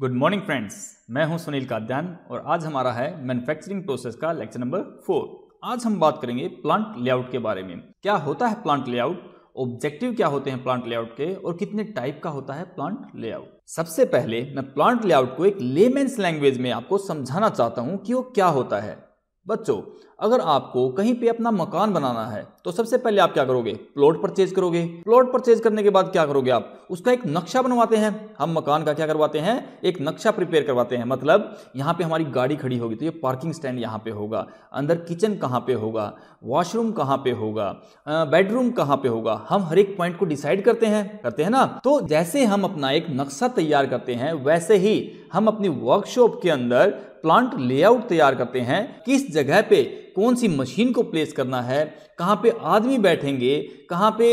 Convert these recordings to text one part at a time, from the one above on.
Good morning friends मैं हूं सुनील काद्यान और आज हमारा है मैन्युफैक्चरिंग प्रोसेस का लेक्चर नंबर फोर आज हम बात करेंगे प्लांट लेआउट के बारे में क्या होता है प्लांट लेआउट ऑब्जेक्टिव क्या होते हैं प्लांट लेआउट के और कितने टाइप का होता है प्लांट लेआउट सबसे पहले मैं प्लांट लेआउट को एक लेमेंस लैंग्वेज में आपको समझाना चाहता हूँ कि वो क्या होता है बच्चों अगर आपको कहीं पे अपना मकान बनाना है तो सबसे पहले आप क्या करोगे प्लॉट परचेज करोगे प्लॉट परचेज करने के बाद क्या करोगे आप उसका एक नक्शा बनवाते हैं हम मकान का क्या करवाते हैं एक नक्शा प्रिपेयर करवाते हैं मतलब यहाँ पे हमारी गाड़ी खड़ी होगी तो ये पार्किंग स्टैंड यहाँ पे होगा अंदर किचन कहाँ पे होगा वॉशरूम कहाँ पे होगा बेडरूम कहाँ पे होगा हम हर एक पॉइंट को डिसाइड करते हैं करते हैं ना तो जैसे हम अपना एक नक्शा तैयार करते हैं वैसे ही हम अपनी वर्कशॉप के अंदर प्लांट लेआउट तैयार करते हैं किस जगह पे कौन सी मशीन को प्लेस करना है कहाँ पे आदमी बैठेंगे कहाँ पे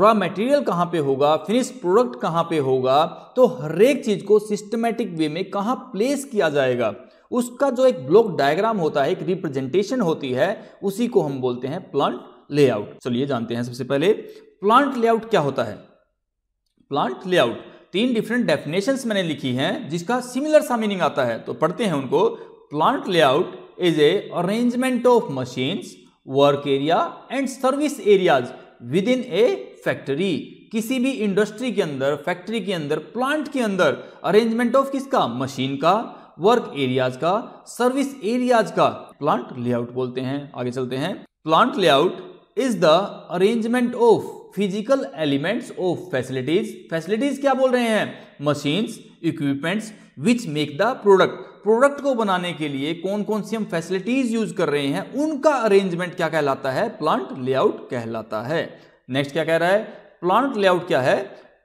रॉ मटेरियल कहाँ पे होगा फिनिश प्रोडक्ट कहाँ पे होगा तो हर एक चीज़ को सिस्टमेटिक वे में कहाँ प्लेस किया जाएगा उसका जो एक ब्लॉक डायग्राम होता है एक रिप्रेजेंटेशन होती है उसी को हम बोलते हैं प्लांट लेआउट चलिए जानते हैं सबसे पहले प्लांट लेआउट क्या होता है प्लांट लेआउट तीन डिफरेंट डेफिनेशंस मैंने लिखी हैं जिसका सिमिलर सा मीनिंग आता है तो पढ़ते हैं उनको plant layout is a arrangement of machines, work area and service areas within a factory. किसी भी इंडस्ट्री के अंदर फैक्ट्री के अंदर प्लांट के अंदर अरेंजमेंट ऑफ किसका मशीन का वर्क एरियाज का सर्विस एरियाज का प्लांट लेआउट बोलते हैं आगे चलते हैं plant layout is the arrangement of physical elements of facilities facilities क्या बोल रहे हैं machines equipments which make the product product को बनाने के लिए कौन कौन सी हम फैसिलिटीज यूज कर रहे हैं उनका अरेंजमेंट क्या कहलाता है प्लांट लेआउट कहलाता है नेक्स्ट क्या कह रहा है प्लांट लेआउट क्या है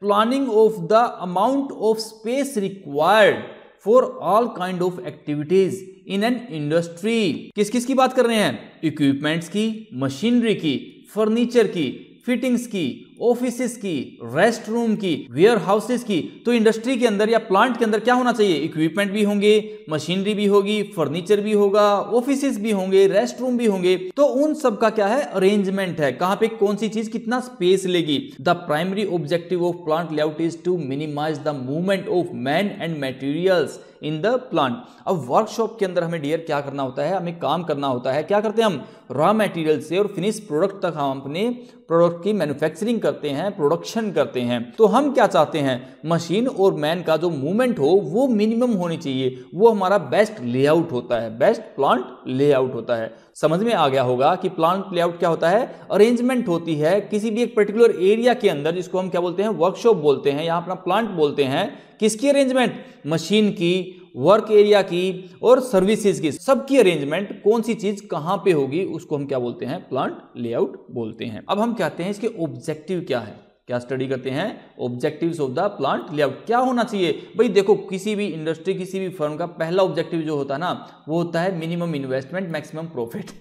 planning of the amount of space required for all kind of activities in an industry किस किस की बात कर रहे हैं इक्विपमेंट्स की मशीनरी की फर्नीचर की फिटिंग्स की ऑफिस की रेस्ट रूम की वेयर हाउसेस की तो इंडस्ट्री के अंदर या प्लांट के अंदर क्या होना चाहिए इक्विपमेंट भी होंगे मशीनरी भी होगी फर्नीचर भी होगा ऑफिस भी होंगे रेस्ट रूम भी होंगे तो उन सब का क्या है अरेंजमेंट है कहां पे कौन सी चीज कितना स्पेस लेगी the primary objective of plant layout is to minimize the movement of man and materials in the plant अब वर्कशॉप के अंदर हमें डियर क्या करना होता है हमें काम करना होता है क्या करते हैं हम रॉ मेटीरियल से और फिनिश प्रोडक्ट तक हम अपने प्रोडक्ट की मैन्युफैक्चरिंग करते हैं प्रोडक्शन करते हैं तो हम क्या चाहते हैं मशीन और मैन का जो मूवमेंट हो वो मिनिमम होनी चाहिए वो हमारा बेस्ट लेआउट होता है बेस्ट प्लांट लेआउट होता है समझ में आ गया होगा कि प्लांट लेआउट क्या होता है अरेंजमेंट होती है किसी भी एक पर्टिकुलर एरिया के अंदर जिसको हम क्या बोलते हैं वर्कशॉप बोलते हैं या अपना प्लांट बोलते हैं किसकी अरेंजमेंट मशीन की वर्क एरिया की और सर्विसेज की सबकी अरेंजमेंट कौन सी चीज कहां पे होगी उसको हम क्या बोलते हैं प्लांट लेआउट बोलते हैं अब हम कहते हैं इसके ऑब्जेक्टिव क्या है क्या स्टडी करते हैं objective of the plant layout क्या होना चाहिए भाई देखो किसी भी इंडस्ट्री किसी भी फर्म का पहला ऑब्जेक्टिव जो होता है ना वो होता है मिनिमम इन्वेस्टमेंट मैक्सिमम प्रॉफिट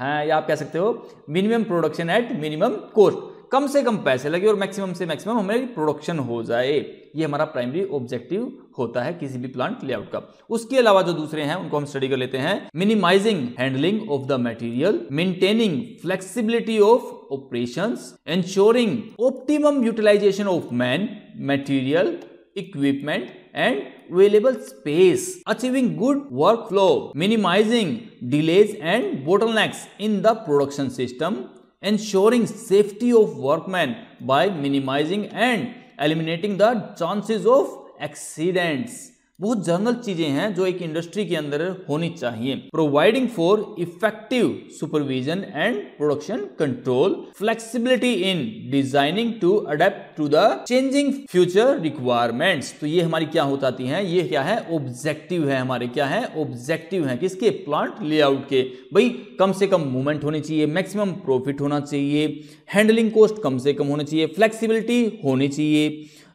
हाँ या आप कह सकते हो minimum production at minimum cost कम से कम पैसे लगे और मैक्सिमम से मैक्सिमम हमारी प्रोडक्शन हो जाए ये हमारा प्राइमरी ऑब्जेक्टिव होता है किसी भी प्लांट लेआउट का उसके अलावा जो दूसरे हैं उनको हम स्टडी कर लेते हैं minimizing handling of the material maintaining flexibility of operations ensuring optimum utilization of man material equipment and available space achieving good work flow minimizing delays and bottlenecks in the production system ensuring safety of workmen by minimizing and eliminating the chances of accidents. बहुत general चीजें हैं जो एक industry के अंदर होनी चाहिए providing for effective supervision and production control flexibility in designing to adapt to the changing future requirements तो ये हमारी क्या होती जाती है ये क्या है ऑब्जेक्टिव है हमारे क्या है ऑब्जेक्टिव है किसके प्लांट लेआउट के भाई कम से कम मूवमेंट होनी चाहिए मैक्सिमम प्रॉफिट होना चाहिए हैंडलिंग कॉस्ट कम से कम होना चाहिए फ्लेक्सिबिलिटी होनी चाहिए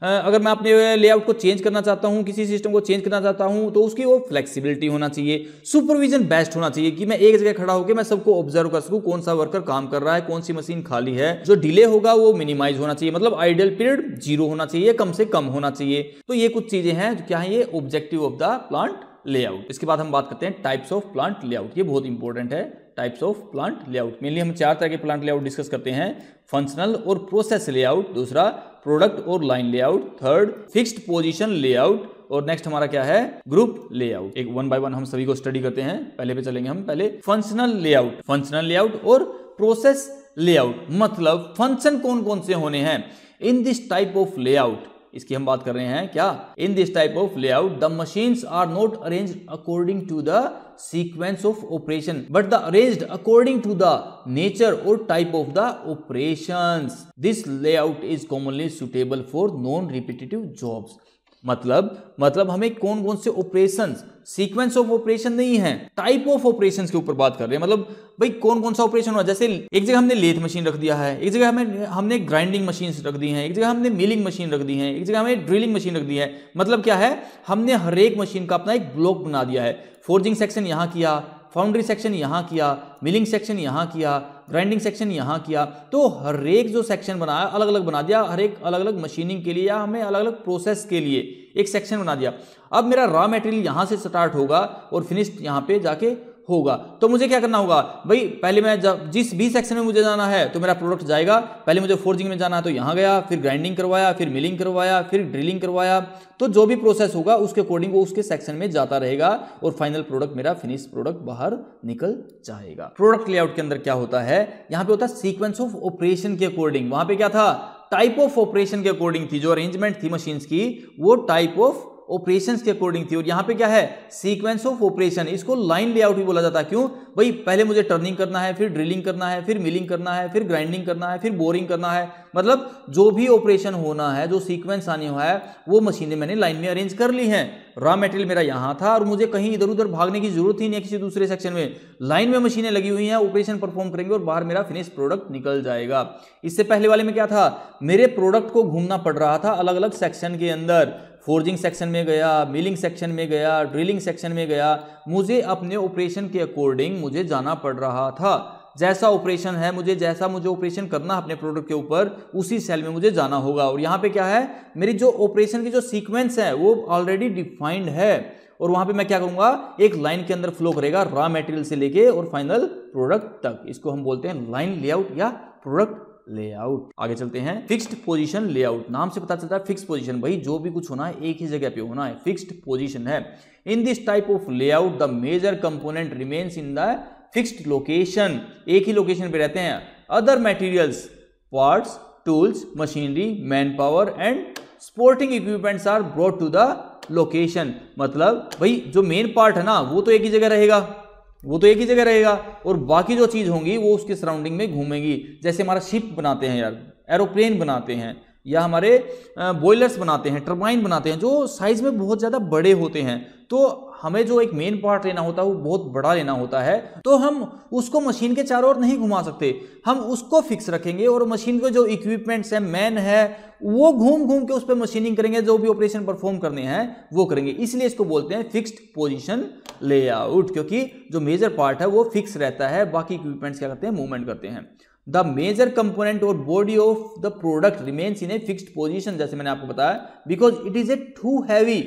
अगर मैं अपने लेआउट को चेंज करना चाहता हूँ किसी सिस्टम को चेंज करना चाहता हूँ तो उसकी वो फ्लेक्सिबिलिटी होना चाहिए सुपरविजन बेस्ट होना चाहिए कि मैं एक जगह खड़ा होकर मैं सबको ऑब्जर्व कर सकूँ कौन सा वर्कर काम कर रहा है कौन सी मशीन खाली है जो डिले होगा वो मिनिमाइज होना चाहिए मतलब आइडियल पीरियड जीरो होना चाहिए कम से कम होना चाहिए तो ये कुछ चीजें हैं क्या है ये objective of the plant layout इसके बाद हम बात करते हैं टाइप्स ऑफ प्लांट लेआउट ये बहुत इंपॉर्टेंट है types of plant layout mainly हम चार तरह के प्लांट लेआउट डिस्कस करते हैं फंक्शनल और प्रोसेस लेआउट दूसरा प्रोडक्ट और line layout third fixed position layout और नेक्स्ट हमारा क्या है ग्रुप लेआउट एक वन बाय वन हम सभी को स्टडी करते हैं पहले पे चलेंगे हम पहले फंक्शनल लेआउट फंक्शनल लेआउट और प्रोसेस लेआउट मतलब फंक्शन कौन कौन से होने हैं in this type of layout इसकी हम बात कर रहे हैं क्या in this type of layout the machines are not arrange according to the sequence of operation but the arrange according to the nature और type of the operation this layout is commonly suitable for non repetitive jobs मतलब मतलब हमें कौन कौन से operation sequence of operation नहीं है type of operation के ऊपर बात कर रहे हैं मतलब भाई कौन कौन सा ऑपरेशन हुआ जैसे एक जगह हमने लेथ मशीन रख दिया है एक जगह हमें हमने ग्राइंडिंग मशीन रख दी है एक जगह हमने मिलिंग मशीन रख दी है एक जगह हमें ड्रिलिंग मशीन रख दी है मतलब क्या है हमने हर एक मशीन का अपना एक ब्लॉक बना दिया है फोर्जिंग सेक्शन यहाँ किया फाउंड्री सेक्शन यहाँ किया मिलिंग सेक्शन यहाँ किया ग्राइंडिंग सेक्शन यहाँ किया तो हर एक जो सेक्शन बनाया अलग अलग बना दिया हर एक अलग अलग मशीनिंग के लिए या हमें अलग अलग प्रोसेस के लिए एक सेक्शन बना दिया अब मेरा रॉ मटेरियल यहाँ से स्टार्ट होगा और फिनिश यहाँ पे जाके होगा तो मुझे क्या करना होगा भाई पहले मैं जब जिस भी सेक्शन में मुझे जाना है तो मेरा प्रोडक्ट जाएगा पहले मुझे फोर्जिंग में जाना है तो यहाँ गया फिर ग्राइंडिंग करवाया फिर मिलिंग करवाया फिर ड्रिलिंग करवाया तो जो भी प्रोसेस होगा उसके अकॉर्डिंग वो उसके सेक्शन में जाता रहेगा और फाइनल प्रोडक्ट मेरा फिनिश प्रोडक्ट बाहर निकल जाएगा प्रोडक्ट लेआउट के अंदर क्या होता है यहाँ पे होता है सीक्वेंस ऑफ ऑपरेशन के अकॉर्डिंग वहां पे क्या था टाइप ऑफ ऑपरेशन के अकॉर्डिंग थी जो अरेंजमेंट थी मशीन की वो टाइप ऑफ ऑपरेशंस के अकॉर्डिंग थी और यहाँ पे क्या है सीक्वेंस ऑफ ऑपरेशन इसको लाइन लेआउट भी बोला जाता है क्यों भाई पहले मुझे टर्निंग करना है फिर ड्रिलिंग करना है फिर मिलिंग करना है फिर ग्राइंडिंग करना है फिर बोरिंग करना है मतलब जो भी ऑपरेशन होना है जो सीक्वेंस आने हुआ है वो मशीनें मैंने लाइन में अरेंज कर ली हैं रॉ मेटेरियल मेरा यहाँ था और मुझे कहीं इधर उधर भागने की जरूरत ही नहीं है किसी दूसरे सेक्शन में लाइन में मशीनें लगी हुई हैं ऑपरेशन परफॉर्म करेंगे और बाहर मेरा फिनिश प्रोडक्ट निकल जाएगा इससे पहले वाले में क्या था मेरे प्रोडक्ट को घूमना पड़ रहा था अलग अलग सेक्शन के अंदर फोर्जिंग सेक्शन में गया मिलिंग सेक्शन में गया ड्रिलिंग सेक्शन में गया मुझे अपने ऑपरेशन के अकॉर्डिंग मुझे जाना पड़ रहा था जैसा ऑपरेशन है मुझे जैसा मुझे ऑपरेशन करना अपने प्रोडक्ट के ऊपर उसी सेल में मुझे जाना होगा और यहाँ पे क्या है मेरी जो ऑपरेशन की जो सीक्वेंस है वो ऑलरेडी डिफाइंड है और वहां पे मैं क्या करूंगा एक लाइन के अंदर फ्लो करेगा रॉ मटेरियल से लेके और फाइनल प्रोडक्ट तक इसको हम बोलते हैं लाइन लेआउट या प्रोडक्ट लेआउट आगे चलते हैं फिक्स्ड पोजीशन लेआउट नाम से पता चलता है फिक्स पोजीशन भाई जो भी कुछ होना है एक ही जगह पे होना है फिक्स्ड पोजीशन है in this type of layout the major component remains in the fixed location एक ही लोकेशन पे रहते हैं other materials parts tools machinery man power and supporting equipments are brought to the location मतलब भाई जो main part है ना वो तो एक ही जगह रहेगा वो तो एक ही जगह रहेगा और बाकी जो चीज़ होंगी वो उसके सराउंडिंग में घूमेंगी जैसे हमारा शिप बनाते हैं यार एरोप्लेन बनाते हैं या हमारे बॉयलर्स बनाते हैं टर्बाइन बनाते हैं जो साइज में बहुत ज़्यादा बड़े होते हैं तो हमें जो एक मेन पार्ट लेना होता है वो बहुत बड़ा लेना होता है तो हम उसको मशीन के चारों ओर नहीं घुमा सकते हम उसको फिक्स रखेंगे और मशीन के जो इक्विपमेंट्स है मैन है वो घूम घूम के उस पर मशीनिंग करेंगे जो भी ऑपरेशन परफॉर्म करने हैं वो करेंगे इसलिए इसको बोलते हैं फिक्स्ड पोजिशन लेआउट क्योंकि जो मेजर पार्ट है वो फिक्स रहता है बाकी इक्विपमेंट्स क्या करते हैं मूवमेंट करते हैं द मेजर कंपोनेंट और body of the product remains in a fixed position जैसे मैंने आपको बताया because it is a too heavy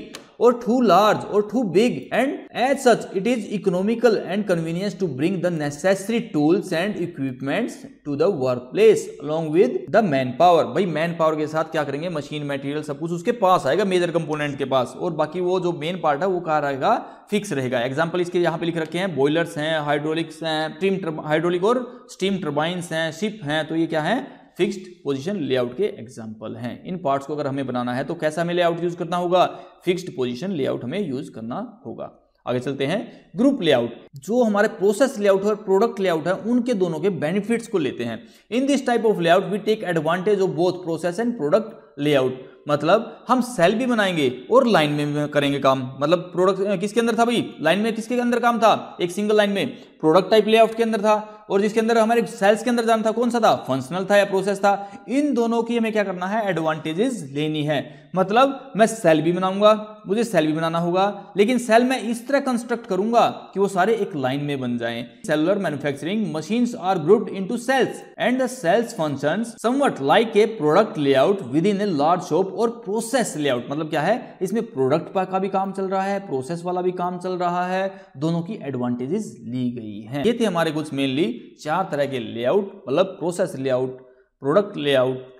or too large or too big and as such it is economical and convenience to bring the necessary tools and equipments to the workplace along with the power भाई man power के साथ क्या करेंगे machine material सब कुछ उसके पास आएगा major component के पास और बाकी वो जो मेन पार्ट है वो कहा रहेगा फिक्स रहेगा एग्जाम्पल इसके यहाँ पे लिख रखे हैं बॉयलर्स हैं हाइड्रोलिक्स हैं स्टीम हाइड्रोलिक और स्टीम टर्बाइन हैं शिप हैं तो ये क्या है फिक्स्ड पोजीशन लेआउट के एग्जाम्पल हैं इन पार्ट्स को अगर हमें बनाना है तो कैसा हमें लेआउट यूज करना होगा फिक्स्ड पोजीशन लेआउट हमें यूज करना होगा आगे चलते हैं ग्रुप लेआउट जो हमारे प्रोसेस लेआउट और प्रोडक्ट लेआउट है उनके दोनों के बेनिफिट्स को लेते हैं in this type of layout we take advantage of both process and product layout मतलब हम सेल भी बनाएंगे और लाइन में करेंगे काम मतलब प्रोडक्ट किसके अंदर था भाई लाइन में किसके अंदर काम था एक सिंगल लाइन में प्रोडक्ट टाइप लेआउट के अंदर था और जिसके अंदर हमारे सेल्स के अंदर जाना था कौन सा था फंक्शनल था या प्रोसेस था इन दोनों की हमें क्या करना है एडवांटेजेस लेनी है मतलब मैं सेल भी बनाऊंगा मुझे सेल भी बनाना होगा लेकिन सेल मैं इस तरह कंस्ट्रक्ट करूंगा कि वो सारे एक लाइन में बन जाएं cellular manufacturing machine are grouped in cells and the cells function somewhat like a product layout within a large shop और प्रोसेस लेआउट मतलब क्या है इसमें प्रोडक्ट का भी काम चल रहा है प्रोसेस वाला भी काम चल रहा है दोनों की एडवांटेजेस ली गई है ये थे हमारे कुछ मेनली चार तरह के लेआउट मतलब process layout product layout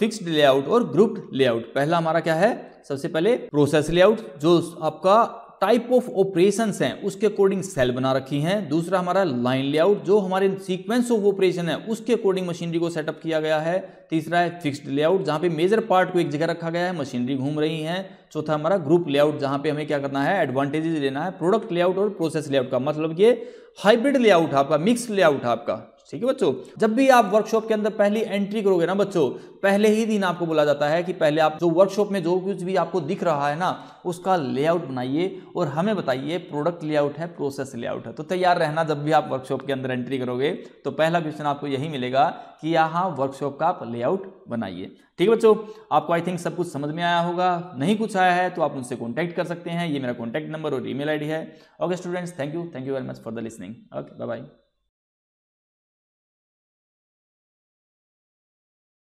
fixed layout और ग्रुप्ड लेआउट पहला हमारा क्या है सबसे पहले प्रोसेस लेआउट जो आपका टाइप ऑफ ऑपरेशन है उसके अकॉर्डिंग सेल बना रखी है दूसरा हमारा लाइन लेआउट जो हमारे सीक्वेंस ऑफ ऑपरेशन है उसके अकॉर्डिंग मशीनरी को सेटअप किया गया है तीसरा है फिक्स्ड लेआउट जहां पे मेजर पार्ट को एक जगह रखा गया है मशीनरी घूम रही है चौथा हमारा ग्रुप लेआउट जहां पे हमें क्या करना है एडवांटेजेस लेना है प्रोडक्ट लेआउट और प्रोसेस लेआउट का मतलब ये हाइब्रिड लेआउट आपका मिक्स लेआउट आपका ठीक है बच्चों जब भी आप वर्कशॉप के अंदर पहली एंट्री करोगे ना बच्चों पहले ही दिन आपको बोला जाता है कि पहले आप जो वर्कशॉप में जो कुछ भी आपको दिख रहा है ना उसका लेआउट बनाइए और हमें बताइए प्रोडक्ट लेआउट है प्रोसेस लेआउट है तो तैयार रहना जब भी आप वर्कशॉप के अंदर एंट्री करोगे तो पहला क्वेश्चन आपको यही मिलेगा कि यहाँ वर्कशॉप का आप लेआउट बनाइए ठीक है बच्चों आपको आई थिंक सब कुछ समझ में आया होगा नहीं कुछ आया है तो आप उनसे कॉन्टैक्ट कर सकते हैं ये मेरा कॉन्टैक्ट नंबर और ईमेल मेल है okay students thank you thank you very much for the listening okay bye bye